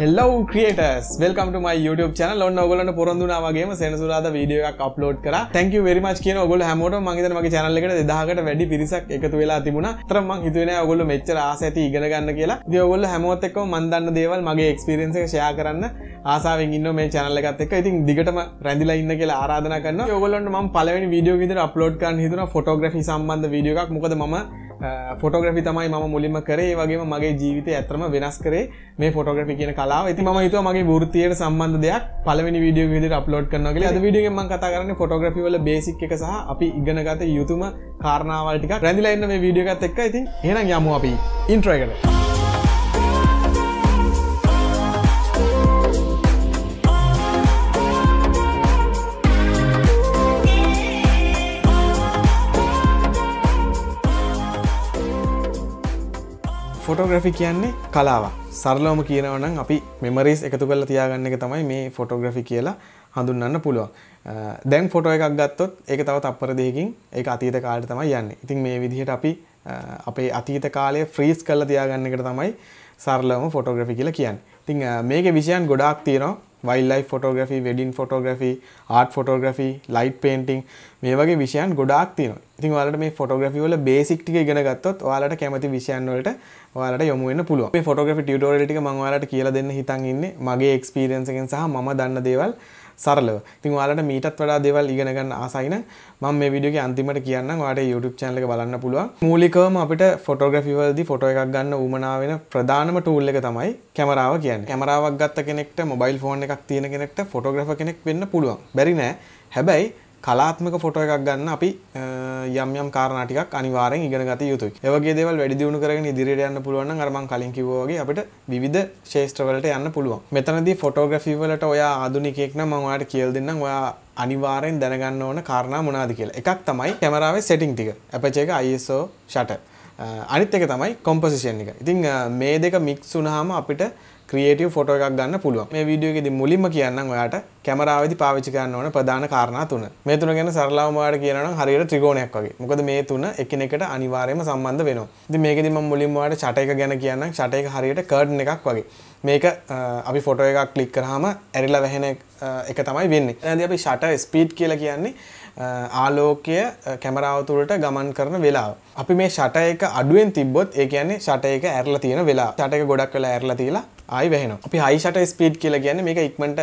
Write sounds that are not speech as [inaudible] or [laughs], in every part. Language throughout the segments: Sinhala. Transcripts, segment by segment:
හෙල්ලව ක්‍රියටස් වෙල්කම් ම YouTube චන ඔන්න ඔගලට පොරොඳුනාවගේ සෙනසුරාද වීඩියක් අප්ලෝඩ් කර තැක වෙරිම කියන ඔගොල හැමෝට මගේ මගේ චනල්ලකට දෙදාහකට වැඩි පිරිසක් එකතු වෙලා තිබුණ තරම හිතුවන ඔගොල මෙච්චර ආසඇති ඉගෙනගන්න කියලා දියවොල හැමෝත්තක්ක මන්දන්න දේවල් මගේ එක්ස්පිරන්ස ෂයා කරන්න ආසාාවෙන් ඉන්න මේ චනල්ලගත් එක ඉතින් දිගටම රැඳිලා ඉන්න කියලා ආරාධන කන්න ඔගොලන්ට ම පලවෙනි වීඩියෝ විදර අප්ලෝඩ් කන් හිතුන ෆොටෝග්‍රි සම්බන්ධ වීඩියක් මොකද මම ෆොටෝග්‍රි තමයි ම මුලිම කරේ වගේ මගේ ජීවිත ඇත්‍රම වෙනස් කරේ මේ ෆොටෝග්‍රි කියන කලා ඇති ම තු මගේ ෘතියට සම්බන්ධ දෙයක් පලවෙනි විඩිය විදි අප්ලෝඩ් කරනගල අද විඩියම කතා කරන්න ෆොටෝග්‍රි වල බේසික් එක සහ අපි ඉගෙනගත යුතුම කාරණාවල්ටික රැඳිලන්න මේ විඩියගත් එක්ක ඉතින් හෙනම් යමු අපි ඉන්ට්‍රයකට. ෆොටෝග්‍රෆි කියන්නේ කලාවක් සරලෝම කියනවනම් අපි මෙමරිස් එකතු කල තියාගන්න එක තමයි මේ ෆොටෝග්‍රෆි කියලා හඳුන්න්න පුළුවන් දැන් ෆොටෝ එකක් ගත්තොත් ඒක තව තප්පර දෙයකින් ඒ අතීත කාලට තමයි යන්න ඉතින් මේ විදිහට අපි අපේ අතීත කාලය ෆ්‍රීස් කල්ල තියාගන්න එකට තමයි සරලම ෆොටෝග්‍රෆි කියලා කියන්න ඉතිං මේක විෂයන් ගොඩාක් තියෙනවා වයිල්ලයි photography wedding photography art photography light painting මේ වගේ විෂයන් ගොඩාක් තියෙනවා. ඉතින් ඔයාලට මේ ෆොටෝග්‍රෆි වල බේසික් ටික ඉගෙන ගත්තොත් ඔයාලට කැමති විෂයන් වලට ඔයාලට යොමු වෙන්න පුළුවන්. මේ ෆොටෝග්‍රෆි ටියුටෝරියල් ටික මම ඔයාලට කියලා දෙන්න හිතන් ඉන්නේ මගේ එක්ස්පීරියන්ස් එකෙන් සහ මම දන්න දේවල් සරලව ඉතින් ඔයාලට මීටත් වඩා දේවල් ඉගෙන ගන්න ආසයි නම් මම මේ වීඩියෝ එකේ අන්තිමට කියන්නම් ඔයාලට YouTube channel එක බලන්න පුළුවන් මූලිකවම අපිට ෆොටෝග්‍රැෆි වලදී ෆොටෝ එකක් ගන්න උවමනා වෙන ප්‍රධානම tool එක තමයි කැමරාව කියන්නේ කැමරාවක් ගත්ත කෙනෙක්ට මොබයිල් ෆෝන් එකක් තියෙන කෙනෙක්ට ෆොටෝග්‍රැෆර් කෙනෙක් වෙන්න පුළුවන් බැරි නෑ හැබැයි කලාත්මක ෆොටෝ එකක් ගන්න අපි යම් යම් කාරණා ටිකක් අනිවාර්යෙන් ඉගෙන ගත යුතුයි. ඒ වගේ දේවල් වැඩි දියුණු කරගෙන ඉදිරියට යන්න පුළුවන් නම් අර මම කලින් කිව්වා වගේ අපිට විවිධ ශේෂ්ත්‍ර වලට යන්න පුළුවන්. මෙතනදී ෆොටෝග්‍රැෆි වලට ඔයා ආධුනිකයෙක් නම් මම ඔයාලට කියලා දෙන්නම්. ඔයා අනිවාර්යෙන් දැනගන්න ඕන කාරණා මොනවාද කියලා. එකක් තමයි කැමරාවේ සෙටින් ටික. Aperture එක ISO shutter. අනිත් එක තමයි කොම්පොසිෂන් එක. ඉතින් මේ දෙක මික්ස් වුණාම අපිට ක්‍රියේටව් ෆොටෝ එකක් ගන්න පුළුවන් මේ වීඩියෝ එකේදී මුලින්ම කියන්නම් ඔයාට කැමරාවේදී පාවිච්චි කරන්න ඕන ප්‍රධාන කාරණා තුන මේ තුන ගැන සරලවම ඔයාලට කියනවා නම් හරියට ත්‍රිකෝණයක් වගේ මොකද මේ තුන එකිනෙකට අනිවාර්යයෙන්ම සම්බන්ධ වෙනවා ඉතින් මේකෙදී මම මුලින්ම ඔයාලට ෂට එක ගැන කියන්නම් ෂට එක හරියට කර්ඩන් එකක් වගේ මේක අපි ෆොටෝ එකක් ක්ලික් කරාම ඇරිලා වැහෙන එක තමයි වෙන්නේ එතනදී අපි ෂට ස්පීඩ් කියලා කියන්නේ ආලෝකය කැමරාව තුළට ගමන් කරන වෙලාව. අපි මේ ෂට එක අඩුවෙන් තිබ්බොත් ඒ කියන්නේ ෂට එක ඇරලා තියෙන වෙලාව. ෂට එක ගොඩක් වෙලා ඇරලා තියලා ආයි වැහෙනවා අපි හයිෂට ස්පීඩ් කියලා කියන්නේ මේක ඉක්මනට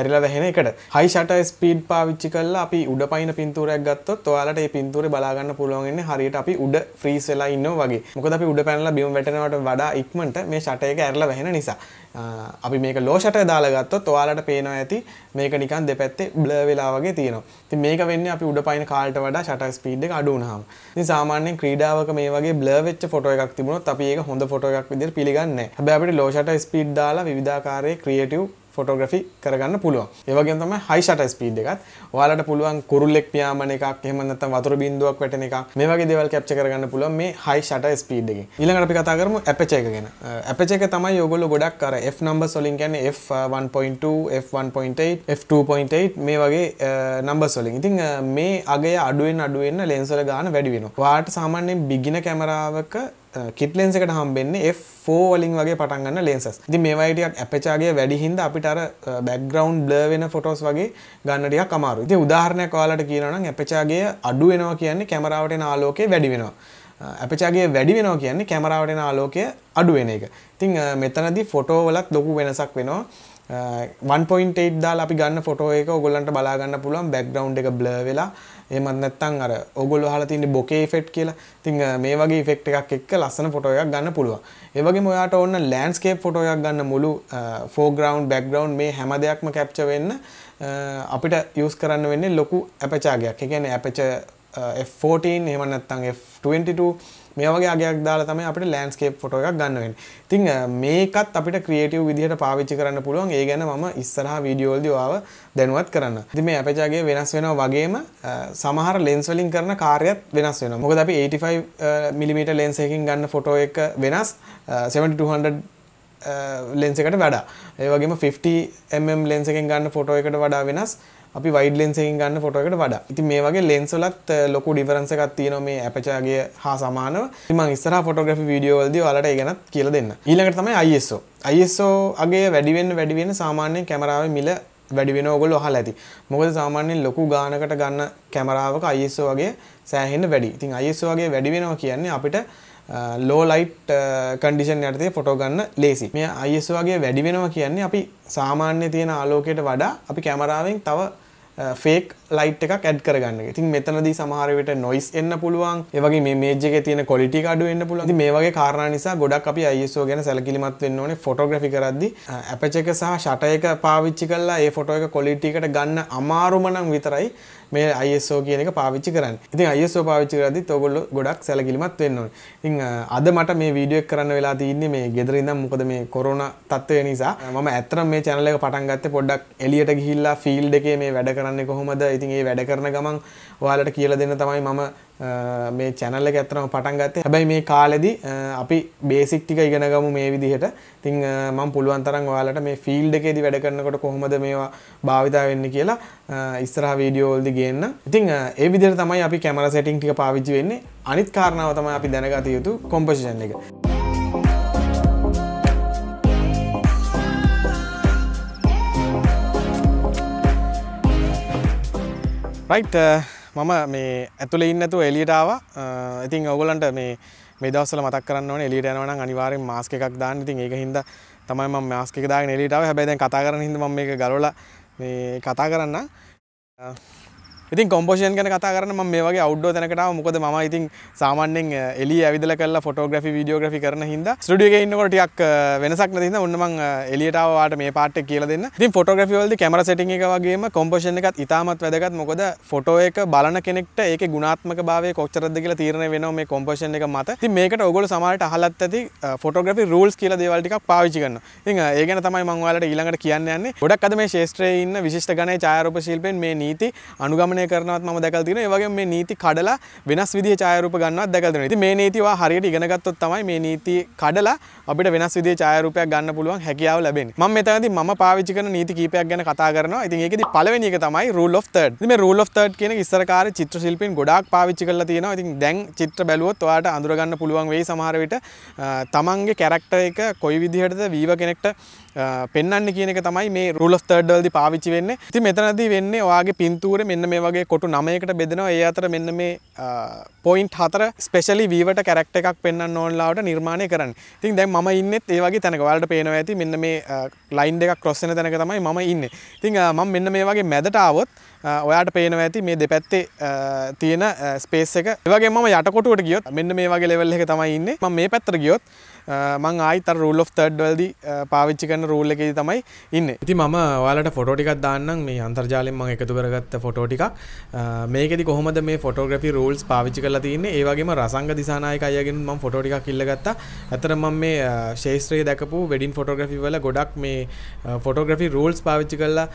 ඇරිලා වැහෙන එකට හයි ෂට ස්පීඩ් පාවිච්චි කරලා අපි උඩ පයින පින්තූරයක් ගත්තොත් ඔයාලට මේ පින්තූරේ බලා ගන්න පුළුවන් වෙන්නේ හරියට අපි උඩ ෆ්‍රීස් වෙලා ඉන්නවා වගේ. මොකද අපි උඩ පැනලා බිම වැටෙනවට වඩා ඉක්මනට මේ ෂට එක ඇරිලා වැහෙන නිසා. අපි මේක ලෝ ෂට දාලා ගත්තොත් ඔයාලට පේනවා ඇති මේක නිකන් දෙපැත්තේ බ්ලර් වෙලා වගේ තියෙනවා. ඉතින් මේක වෙන්නේ අපි උඩ පයින කාලට වඩා ෂට ස්පීඩ් එක අඩු වුනහම. ඉතින් සාමාන්‍යයෙන් ක්‍රීඩාවක මේ වගේ බ්ලර් වෙච්ච ෆොටෝ එකක් තිබුණොත් අපි ඒක හොඳ ෆොටෝ එකක් විදිහට පිළිගන්නේ නැහැ. හැබැයි අපිට ලෝ ෂට ස්පීඩ් දාලා විවිධාකාරයේ ක්‍රියේටිව් ෆොටෝග්‍රෆි කරගන්න පුළුවන් ඒවගේ තම හයිෂට ස්පීඩ් එකත් ඔයාලට පුළුවන් කුරුල්ලෙක් පියාමන එකක් එහමනත වතුර බින්දුවක් වැටන එකක් මේ වගේ දෙවල් කැප්ච කරගන්න පුළුවන් මේ හයිෂට ස්පීඩ් එක ඊළඟට අපි කතා කරමු ඇපච එක ගැන ඇපච එක තමයි ඔයගොල්ලෝ ගොඩක් අර F numbers වලින් කියන්නේ F1.2 F1.8 F2.8 මේ වගේ numbers වලින් ඉතින් මේ අගය අඩුවෙන් අඩුවෙන් ලෙන්ස් වල ගන්න වැඩි වෙනවා වාට සාමාන්‍යයෙන් බිග්ින කැමරාවක කිට් ලෙන්ස් එකට හම්බෙන්නේ F4 වලින් වගේ පටන් ගන්න ලෙන්සස්. ඉතින් මේවා ටිකක් ඇපචාගේ වැඩි හින්දා අපිට අර බෑග්ග්‍රවුන්ඩ් බ්ලර් වෙන ෆොටෝස් වගේ ගන්න ටිකක් අමාරුයි. ඉතින් උදාහරණයක් ඔයාලට කියනවා නම් ඇපචාගේ අඩු වෙනවා කියන්නේ කැමරාවට එන ආලෝකය වැඩි වෙනවා. අපචාගේ වැඩි වෙනවා කියන්නේ කැමරාවටෙන ආලෝකය අඩුවෙන එක තිං මෙතනදි ෆොටෝවලත් ලොකු වෙනසක් වෙනවා 1.8 දාල අපි ගන්න ෆොටෝ එක ඔගොල්ලන්ට බලාගන්න පුළුවන් බැක්ග්‍රවන්් එක බ්ල වෙලා ඒමත් නැත්තන් අර ඔගොල්ලො හලා තින්නේ බොකේ ෆෙට් කියලා තිං මේ වගේ ෆෙක්් එකක් එක් ලස්සන ෆොටෝයක් ගන්න පුළුව ඒවගේ මොයාට ඔන්න ලෑන්ස්කේප් ෆොටෝයක් ගන්න මුළු ෆෝග්‍රවන්් බැක්ග්‍රවන්් මේ හැම දෙයක්ම කැප්ච වෙන්න අපිට යස් කරන්න වෙන්නේ ලොකු ඇපචාගයක් එකන ඇපච F14 එමනත්තන් F22 මේ වගේ අගයක් දාලා තමයි අපිට ලෑන්ඩ්ස්කේප් ෆොටෝ එකක් ගන්න වෙන්නේ. ඉතින් මේකත් අපිට ක්‍රියේටිව් විදිහට පාවිච්චි කරන්න පුළුවන්. ඒ ගැන මම ඉස්සරහා වීඩියෝ වලදී ඔයාව දැනුවත් කරන්න. ඉතින් මේ Aperture ගේ වෙනස් වෙනවා වගේම සමහර ලෙන්ස් වලින් කරන කාර්යයත් වෙනස් වෙනවා. මොකද අපි 85 mm ලෙන්ස් එකකින් ගන්න ෆොටෝ එක වෙනස් 7200 ලෙන්ස් එකට වඩා. ඒ වගේම 50 mm ලෙන්ස් එකෙන් ගන්න ෆොටෝ එකට වඩා වෙනස්. අපි වයිඩ ලෙන්සින් ගන්න ෆොටෝ එකට වඩා. ඉතින් මේ වගේ ලෙන්ස් වලත් ලොකු ඩිෆරන්ස් එකක් තියෙනවා මේ apertureගේ හා සමානව. ඉතින් මම ඉස්සරහා ෆොටෝග්‍රැෆි වීඩියෝ වලදී ඔයාලට ඒ ගැනත් කියලා දෙන්න. ඊළඟට තමයි ISO. ISO අගේ වැඩි වෙන්න වැඩි වෙන්න සාමාන්‍ය කැමරාවේ මිල වැඩි වෙන ඕගොල්ලෝ අහලා ඇති. මොකද සාමාන්‍යයෙන් ලොකු ගානකට ගන්න කැමරාවක ISO වගේ සෑහෙන්න වැඩි. ඉතින් ISO වගේ වැඩි වෙනවා කියන්නේ අපිට ලෝ ලයිට් කන්ඩිෂන් යටතේ ෆොටෝ ගන්න ලේසි. මේ ISO වගේ වැඩි වෙනවා කියන්නේ අපි සාමාන්‍ය තියෙන ආලෝකයට වඩා අපි කැමරාවෙන් තව ෆේක් uh, ලයිට් එකක් ඇඩ් කරගන්න ඉතින් මෙතනද සමහරවිට නොයිස් එන්න පුළුවන් ඒවගේ මේ මේජක තියන කොලිටි අඩු එන්න පුළුවන් මේ වගේ කාරණ නිසා ගොඩක් අපි අයිස්ෝ ගැන සැලකිලිමත් වෙන්න ඕනේ ෆොටෝග්‍රෆි කරද්දි අපචක සහ ෂටයක පාවිච්චි කල්ලා ඒ ෆොටෝ එක කොලිටිකට ගන්න අමාරුමනම් විතරයි මේ ISO කියන එක පාවිච්චි කරන්න ඉතින් ISO පාවිච්චි කරදි ඔගොල්ල ගොඩක් සැලකිලිමත් වෙන්න ඕන ඉතින් අද මට මේ වීඩියෝ එක කරන්න වෙලා තියන්නේ මේ ගෙදර ඉඳන් මොකද මේ කොරෝනා තත්ත්වය නිසා මම ඇත්තටම මේ channel එක පටන් ගත්තේ පොඩ්ඩක් එළියට ගිහිල්ලා ෆීල්ඩ් එකේ මේ වැඩ කරන්නේ කොහොමද ඉතින් ඒ වැඩ කරන ගමන් ඔයාලට කියලා දෙන්න තමයි මම මේ චැනල්ල ඇත්තනම පටන් ගත්තේ හැබැයි මේ කාලෙදි අපි බේසික් ටික ඉගෙනගමු මේ විදිහට තින් මම පුළුවන් තරම් ඔයාලට මේ ෆීල්ඩ් එකේදී වැඩ කරනකොට කොහොමද මේවා භාවිතා වෙන්නේ කියලා ඉස්සරහා වීඩියෝ වලදී ගේන්න. ඉතින් ඒ විදිහට තමයි අපි කැමරා සෙටින් ටික පාවිච්චි වෙන්නේ. අනිත් කාරණාව තමයි අපි දැනගත යුතු කොම්පොසිෂන් එක. right uh, මම මේ ඇතුළේ ඉන්න නැතුව එළියට ආවා ඉතින් ඔයගොල්ලන්ට මේ මේ දවස්වල මතක් කරන්න ඕනේ එළියට යනවා නම් අනිවාර්යෙන් මාස්ක් එකක් දාන්න ඉතින් ඒක හින්දා තමයි මම මාස්ක් එක දාගෙන එළියට ආවේ හැබැයි දැන් කතා කරන හින්දා මම මේක ගලවලා මේ කතා කරන්න ඉතින් කොම්පෝෂන් ගැන කතා කරන මම මේ වගේ අවුඩ්ඩෝ තැනකටාව මොකද මම ඉතින් සාමාන්‍යයෙන් එළිය ඇවිදලා කරලා ෆොටෝග්‍රැෆි වීඩියෝග්‍රැෆි කරන හින්දා ස්ටුඩියෝ එකේ ඉන්නකොට ටිකක් වෙනසක් නැති හින්දා ඔන්න මම එළියට ආවා වාට මේ පාට් එක කියලා දෙන්න. ඉතින් ෆොටෝග්‍රැෆි වලදී කැමරා සෙටින් එක වගේම කොම්පෝෂන් එකත් ඉතාමත් වැදගත් මොකද ෆොටෝ එක බලන කෙනෙක්ට ඒකේ ගුණාත්මකභාවය කොච්චරද කියලා තීරණය වෙනවා මේ කොම්පෝෂන් එක මත. ඉතින් මේකට ඔයගොල්ලෝ සමහරට අහලත් ඇති ෆොටෝග්‍රැෆි රූල්ස් කියලා දේවල් ටිකක් පාවිච්චි කරනවා. ඉතින් ඒ ගැන තමයි මම ඔයාලට ඊළඟට කියන්න යන්නේ. ගොඩක් අද මේ ශාස්ත්‍රයේ ඉන්න විශිෂ්ට ගණයේ ඡායාරූප ශිල්පෙන් මේ නීති අනුගමනය නිර්මාණය කරනවත් මම දැකලා තියෙනවා. ඒ වගේම මේ නීති කඩලා වෙනස් විදිහේ ඡායාරූප ගන්නවත් දැකලා තියෙනවා. ඉතින් මේ නීති වා හරියට ඉගෙන ගත්තොත් තමයි මේ නීති කඩලා අපිට වෙනස් විදිහේ ඡායාරූපයක් ගන්න පුළුවන් හැකියාව ලැබෙන්නේ. මම මෙතනදී මම පාවිච්චි කරන නීති කීපයක් ගැන කතා කරනවා. ඉතින් ඒකෙදි පළවෙනි එක තමයි rule of third. ඉතින් මේ rule of third කියන එක ඉස්සර කාලේ චිත්‍ර ශිල්පීන් ගොඩාක් පාවිච්චි කරලා තියෙනවා. ඉතින් දැන් චිත්‍ර බැලුවොත් ඔයාලට අඳුර ගන්න පුළුවන් වෙයි සමහර විට තමන්ගේ කැරක්ටර් එක කොයි විදිහටද වීව කෙනෙක්ට පෙන්වන්න කියන එක තමයි මේ rule of third වලදී පාවිච්චි වෙන්නේ. ඉතින් මෙතනදී වෙන්නේ ඔයාගේ පින්තූරේ මෙන්න මේ වගේ කොටු නමයකට බෙදෙනවා ඒ අතර මෙන්න මේ පොයින්ට් හතර ස්පෙෂලි වීවට කැරක්ට එකක් පෙන්න්න ඕන්ලාට නිර්මාණය කරන්න ඉතින් දැන් ම ඉන්නෙත් ඒ වගේ තැනක වලට පේනවා ඇති මෙන්න මේ ලයින් දෙක ක්‍රොස්සෙන තැනක තමයි මම ඉන්න ඉතිං මම මෙන්න මේ වගේ මැදට ආවොත් ඔයාට පේනවා ඇති මේ දෙපැත්තේ තියෙන ස්පේස් එක වගේ ම යටකොටුවට ගියොත් මෙන්න මේ වගේ ලෙවල් එක තමයි ඉන්න ම මේ පැත්තර ගියොත් Uh, මං ආයිත රූල් of තර්ඩ් වල්දි uh, පාවිච්චි කන්න රූල් එකෙද තමයි ඉන්න ඉති ම ඔයාලට ෆොටෝටිකක් දාන්නම් මේ අන්තර්ජාලෙන් මං එකතු කරගත්ත ෆොටෝටික් uh, මේකෙදි කොහොමද මේ ෆොටෝග්‍රෆි රූල්ස් පාවිච්චි කල තින්න ඒවගේම රසංග දිසානායක අයගෙන් ම ෆොටෝටික් කිල්ලගත්ත ඇතර මම මේ ශේත්‍රයේ දැකපු වෙඩින් ෆොටෝග්‍රෆි වල ගොඩක් මේ ෆොටෝග්‍රෆි රූල්ස් පාවිච්චි කල්ලා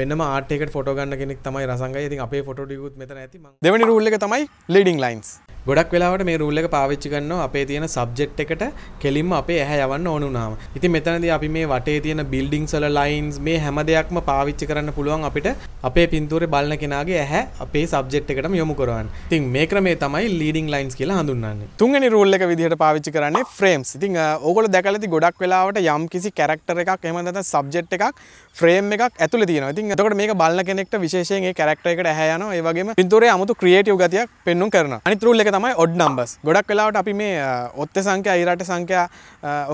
වෙනම ආටේකට ෆොටෝගන්න කෙනෙක් තමයි රසංග ඉතින් අපේ ෆොටෝටිකුත් මෙතන ඇති දෙවනි රූල්ල එක තමයි ලෙඩින් ලයින්ස් ගොඩක් වෙලාවට මේ රූල් එක පාවිච්චි කරනවා අපේ තියෙන සබ්ජෙක්ට් එකට කෙලින්ම අපේ ඇහැ යවන්න ඕන වුණාම. ඉතින් මෙතනදී අපි මේ වටේ තියෙන බිල්ඩින්ග්ස් වල ලයින්ස් මේ හැම දෙයක්ම පාවිච්චි කරන්න පුළුවන් අපිට අපේ පින්තූරේ බලන කෙනාගේ ඇහැ අපේ සබ්ජෙක්ට් එකටම යොමු කරවන්න. ඉතින් මේ ක්‍රමය තමයි ලීඩින් ලයින්ස් කියලා හඳුන්වන්නේ. තුන්වෙනි රූල් එක විදිහට පාවිච්චි කරන්නේ ෆ්‍රේම්ස්. ඉතින් ඕගොල්ලෝ දැකලා ඇති ගොඩක් වෙලාවට යම් කිසි කැරක්ටර් එකක් එහෙම නැත්නම් සබ්ජෙක්ට් එකක් ෆ්‍රේම් එකක් ඇතුලේ තියෙනවා. ඉතින් එතකොට මේක බලන කෙනෙක්ට විශේෂයෙන් ඒ කැරක්ටර් එකට ඇහැ යනවා. ඒ වගේම පින්තූරේ 아무තු ක්‍රියේටිව් ගතියක් පෙන්වුම් කරනවා. අනිත් රූල් එක තමයි ඔඩ් නම්බස් ගොඩක් වෙලාවට අපි මේ ඔත්ත සංඛ්‍යා ඊරට සංඛ්‍යා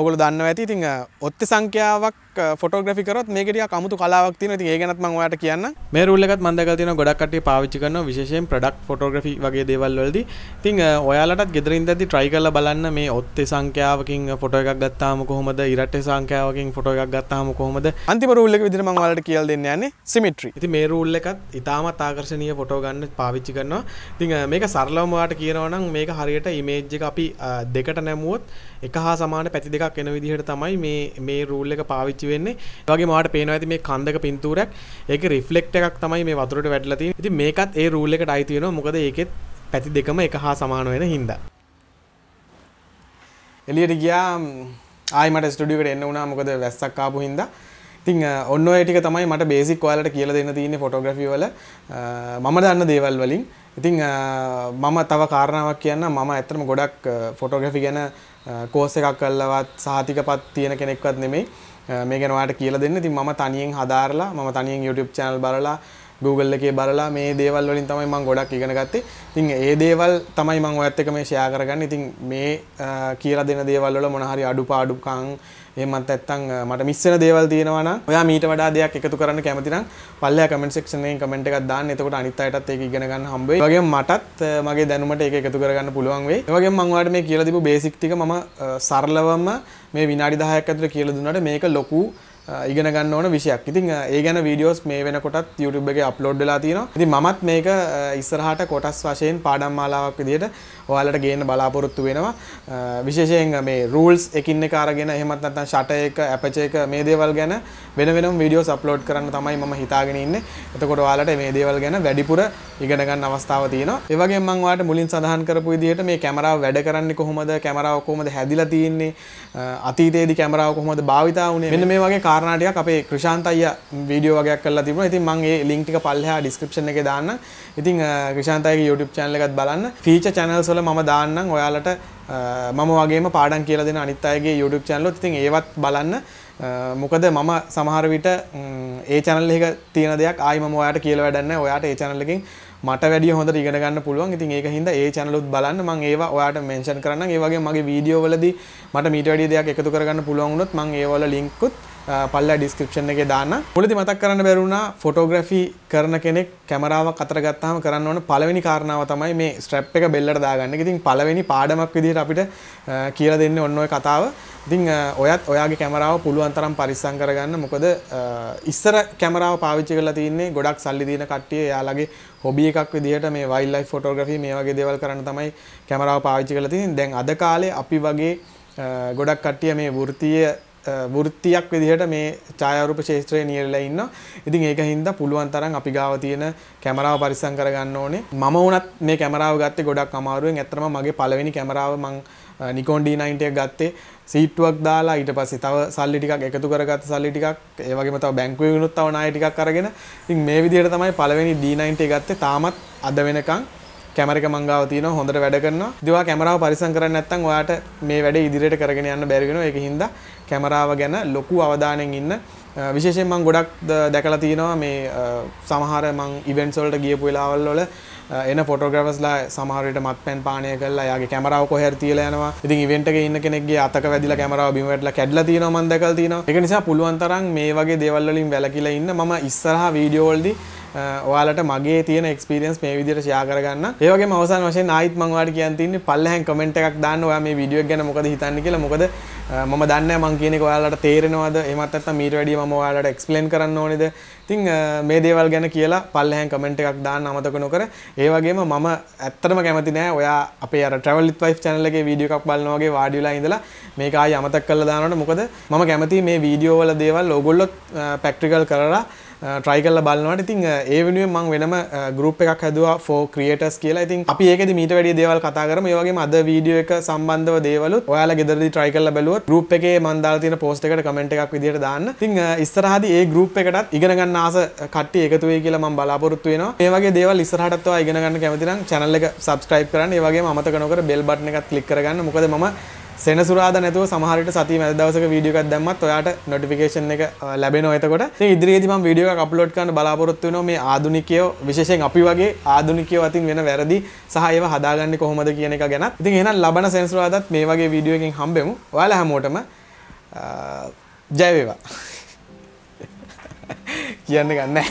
ඔගොල්ලෝ දන්නවා ඇති. ඉතින් ඔත්ත සංඛ්‍යාවක් ෆොටෝග්‍රැෆි කරොත් මේක ටිකක් අමුතු කලාවක් තියෙනවා. ඉතින් ඒ ගැනත් මම ඔයාලට කියන්න. මේ රූල් එකත් මම දැකලා තියෙනවා ගොඩක් කට්ටිය පාවිච්චි කරනවා විශේෂයෙන් ප්‍රොඩක්ට් ෆොටෝග්‍රැෆි වගේ දේවල් වලදී. ඉතින් ඔයාලටත් ගෙදරින් ඉඳද්දි try කරලා බලන්න මේ ඔත්ත සංඛ්‍යාවකින් ෆොටෝ එකක් ගත්තාම කොහොමද ඊරට සංඛ්‍යාවකින් ෆොටෝ එකක් ගත්තාම කොහොමද? අන්තිම රූල් එක විදිහට මම ඔයාලට කියලා දෙන්න යන්නේ සිමිට්‍රි. ඉතින් මේ රූල් එකත් ඉතාමත් ආකර්ශනීය ෆොටෝ ගන්න පාවිච්චි කරනවා. ඉතින් මේක සරලවම ඔයාලට කියනවා නම් මේක හරියට ඉමේජ් එක අපි දෙකට නැමුවොත් එක හා සමාන පැති දෙකක් එන විදිහට තමයි මේ මේ රූල් එක පාවිච්චි වෙන්නේ වගේ මාට පේනවා ඇති මේ කන්දක පින්තූරයක් ඒක රිෆ්ලෙක්ට් එකක් තමයි මේ වතුරට වැඩලා තියෙන්නේ ඉතින් මේකත් ඒ රූල් එකට අයිති වෙනවා මොකද ඒකෙත් පැති දෙකම එක හා සමාන වෙන හින්දා එලියට ගියා ආයිමට ස්ටඩියකට එන්න වුණා මොකද වැස්සක් ආපු හින්දා ඉතිං ඔන්න ටික තමයි මට බේසික් වාලට කියල දෙන්න තියන්නේ ෆොටෝග්‍රෆි වල මම දන්න දේවල් වලින් ඉතිං මම තව කාරණාවක් කියන්න මම ඇතරම ගොඩක් ෆොටෝග්‍රෆි ගැන කෝස එකක් කල්ලවත් සාතිකපත් තියෙන කෙනෙක්වත් නෙමෙයි මේ ගැනවාට කියල දෙන්න තින් ම තනියෙන් හදාරලා ම තනියෙන් YouTube චනල් බලලා Google එකේ බලලා මේ දේවල් වලින් තමයි මම ගොඩක් ඉගෙන ගත්තේ. ඉතින් ඒ දේවල් තමයි මම ඔයත් එක්ක මේ ෂෙයා කරගන්නේ. ඉතින් මේ කියලා දෙන දේවල් වල මොන හරි අඩුපාඩුකම් එමත් ඇත්තං මට මිස්සන දේවල් තියෙනවන ඔයා මීට වඩා දෙයක් එකතු කරන්න කැමතිනම් පල්ලයා කමෙන්ට් සෙක්ෂන්යෙන් කමෙන්ට් එකක් දාන්න එතකොට අනිත් අයටත් ඒක ඉගෙන ගන්න හම්බෙයි. වගේ මටත් මගේ දැනුමට ඒක එකතු කරගන්න පුළුවන් වෙයි. ඒ වගේම මම ඔයාලට මේ කියලා දීපු බේසික් ටික මම සරලවම මේ විනාඩි 10ක් ඇතුළත කියලා දුන්නාට මේක ලොකු ඉගෙන ගන්න ඕන විෂයක්. ඉතින් ඒ ගැන වීඩියෝස් මේ වෙනකොටත් YouTube එකේ අප්ලෝඩ් වෙලා තියෙනවා. ඉතින් මමත් මේක ඉස්සරහට කොටස් වශයෙන් පාඩම් මාලාවක් විදිහට ඔයාලට ගේන්න බලාපොරොත්තු වෙනවා විශේෂයෙන් මේ රූල්ස් එකින් එක අරගෙන එහෙමත් නැත්නම් ෂට එක ඇපච් එක මේ දේවල් ගැන වෙන වෙනම වීඩියෝස් අප්ලෝඩ් කරන්න තමයි මම හිතාගෙන ඉන්නේ එතකොට ඔයාලට මේ දේවල් ගැන වැඩිපුර ඉගෙන ගන්න අවස්ථාව තියෙනවා ඒ වගේම මම ඔයාලට මුලින් සඳහන් කරපු විදිහට මේ කැමරාව වැඩ කරන්නේ කොහොමද කැමරාව කොහොමද හැදිලා තියෙන්නේ අතීතයේදී කැමරාව කොහොමද භාවිතා වුණේ මෙන්න මේ වගේ කාරණා ටිකක් අපේ ක්‍රිෂාන්ත අයියා වීඩියෝ වගේක් කරලා තිබුණා ඉතින් මම ඒ ලින්ක් එක පල්ලෙහා ඩිස්ක්‍රිප්ෂන් එකේ දාන්න ඉතින් ක්‍රිෂාන්ත අයියාගේ YouTube channel එකත් බලන්න ෆීචර් channels වල වල මම දාන්නම් ඔයාලට මම වගේම පාඩම් කියලා දෙන අනිත් අයගේ YouTube channel වලත් ඉතින් ඒවත් බලන්න මොකද මම සමහර විට ඒ channel එක තියෙන දෙයක් ආයි මම ඔයාලට කියලා වැඩක් නැහැ ඔයාට ඒ channel එකෙන් මට වැඩිය හොඳට ඉගෙන ගන්න පුළුවන් ඉතින් ඒක හින්දා ඒ channel උත් බලන්න මම ඒවා ඔයාලට mention කරන්නම් ඒ වගේම මගේ වීඩියෝ වලදී මට මීට වැඩිය දෙයක් එකතු කරගන්න පුළුවන් වුණොත් මම ඒවල link උත් පල්ල ඩිස්ක්‍රපෂන් එක දාන්න පොලති මතක් කරන්න බැරුණා ෆොටෝග්‍රෆි කරන කෙනෙක් කැමරාව කතරගත්තාම කරන්න ඕන පළවෙනි කාරණාව තමයි මේ ස්ට්‍රප් එක බෙල්ලට දාගන්න ඉතින් පළවෙනි පාඩමක් විදිහට අපිට කියලා දෙන්න ඔන්න ඔය කතාව ඉතින් ඔයත් ඔයාගේ කැමරාව පුළුවන් තරම් පරිස්සම් කරගන්න මොකද ඉස්සර කැමරාව පාවිච්චි කරලා තින්නේ ගොඩක් සල්ලි දින කට්ටිය එයාලගේ හොබිය එකක් විදිහට මේ වයිල් ලයිෆ් ෆොටෝග්‍රෆි මේ වගේ දේවල් කරන්න තමයි කැමරාව පාවිච්චි කරලා තින්නේ දැන් අද කාලේ අපි වගේ ගොඩක් කට්ටිය මේ වෘත්තීය වෘත්තියක් විදිහට මේ ඡායාරූප ශාස්ත්‍රයේ නියැලලා ඉන්නවා. ඉතින් ඒක හින්දා පුළුවන් තරම් අපි ගාව තියෙන කැමරාව පරිස්සම් කරගන්න ඕනේ. මම වුණත් මේ කැමරාව ගත්තේ ගොඩක් අමාරුවෙන්. ඇත්තටම මගේ පළවෙනි කැමරාව මං Nikon D90 එකක් ගත්තේ සීට්ටුවක් දාලා ඊට පස්සේ තව සල්ලි ටිකක් එකතු කරගත්ත සල්ලි ටිකක් ඒ වගේම තව බැංකුවේ වුණත් තව ණය ටිකක් අරගෙන ඉතින් මේ විදිහට තමයි පළවෙනි D90 එක ගත්තේ. තාමත් අද වෙනකන් කැමරක මංගාව තියෙනවා හොඳට වැඩ කරනවා. ඉතින් ඔයා කැමරාව පරිස්සම් කරන්නේ නැත්නම් ඔයාට මේ වැඩේ ඉදිරියට කරගෙන යන්න බැරි වෙනවා. ඒක හින්දා කැමරාව ගැන ලොකු අවධානයෙන් ඉන්න විශේෂයෙන් මං ගොඩක් දැකලා තියෙනවා මේ සමහර මං ඉවෙන්ට්ස් වලට ගියපු වෙලාවල් වල එන ෆොටෝග්‍රෆර්ස්ලා සමහර විට මත්පැන් පානය කරලා යාගේ කැමරාව කොහේ හරි තියලා යනවා. ඉතින් ඉවෙන්ට් එකේ ඉන්න කෙනෙක්ගේ අතක වැදිලා කැමරාව බිම වැටලා කැඩලා තියෙනවා මං දැකලා තියෙනවා. ඒක නිසා පුළුවන් තරම් මේ වගේ දේවල් වලින් වැළකීලා ඉන්න මම ඉස්සරහා වීඩියෝ වලදී ඔයාලට මගේ තියෙන එක්ස්පිරියන්ස් මේ විදිහට ෂෙයා කරගන්න. ඒ වගේම අවසාන වශයෙන් ආයිත් මම ඔයාලට කියන්න තින්නේ පල්ලෙහැන් කමෙන්ට් එකක් දාන්න ඔයා මේ වීඩියෝ එක ගැන මොකද හිතන්නේ කියලා. මොකද මම දන්නේ මං කියන එක ඔයාලට තේරෙනවද? එහෙමත් නැත්නම් මීට වැඩිය මම ඔයාලට එක්ස්ප්ලেইন කරන්න ඕනේද? ඉතින් මේ දේවල් ගැන කියලා පල්ලෙහැන් කමෙන්ට් එකක් දාන්න අමතක නොකර ඒ වගේම මම ඇත්තටම කැමති නෑ ඔයා අපේ අර ට්‍රැවල් විත් වයිෆ් channel එකේ වීඩියෝ එකක් බලනවා වගේ වාඩි වෙලා ඉඳලා මේක ආයි අමතක කරලා දානවට මොකද මම කැමති මේ වීඩියෝ වල දේවල් ඕගොල්ලොත් පැක්ටිකල් කරලා ට්‍රයි uh, කල්ල බලන්නවට ඉතින් uh, ඒ වෙනුවෙන් මං වෙනම ගරුප් uh, එකක් හැදවා ෆෝ ක්‍රියටස් කියලා ඉතින් අපි ඒක මීට වැඩි දේවල් කතා කරම ඒවගේ අද වීඩියෝ එක සම්බන්ධව දේවලුත් ඔයාල ගෙදරදි ට්‍රයි කල්ල බැලුවත් ගරුප් එකේ මන්දාල තියෙන පෝස්ට් එකට කමෙන්ට් එකක් විදිහට දාන්න ඉතින් ඉස්සරහදී ඒ ගරුප් එකටත් ඉගෙන ගන්න ආස කට්ටිය එකතු වෙයි කියලා මම බලාපොරොත්තු වෙනවා මේ වගේ දේවල් ඉස්සරහටත් ඔයා ඉගෙන ගන්න කැමති නම් channel එක subscribe කරන්න ඒ වගේම අමතක නොකර bell button එකත් click කරගන්න මොකද මම සෙනසුරාදා නැතුව සමහර විට සතිය මැද දවසක වීඩියෝ එකක් දැම්මත් ඔයාට notification එක ලැබෙනවා එතකොට. ඉතින් ඉදිරියේදී මම වීඩියෝ එකක් upload කරන්න බලාපොරොත්තු වෙනවා මේ ආදුනිකයෝ විශේෂයෙන් අපි වගේ ආදුනිකයෝ අතින් වෙන වැරදි සහ ඒවා හදාගන්නේ කොහොමද කියන එක ගැනත්. ඉතින් එහෙනම් ලබන සෙනසුරාදාත් මේ වගේ වීඩියෝ එකකින් හම්බෙමු. ඔයාලා හැමෝටම ජය වේවා. [laughs] කියන්න ගන්න.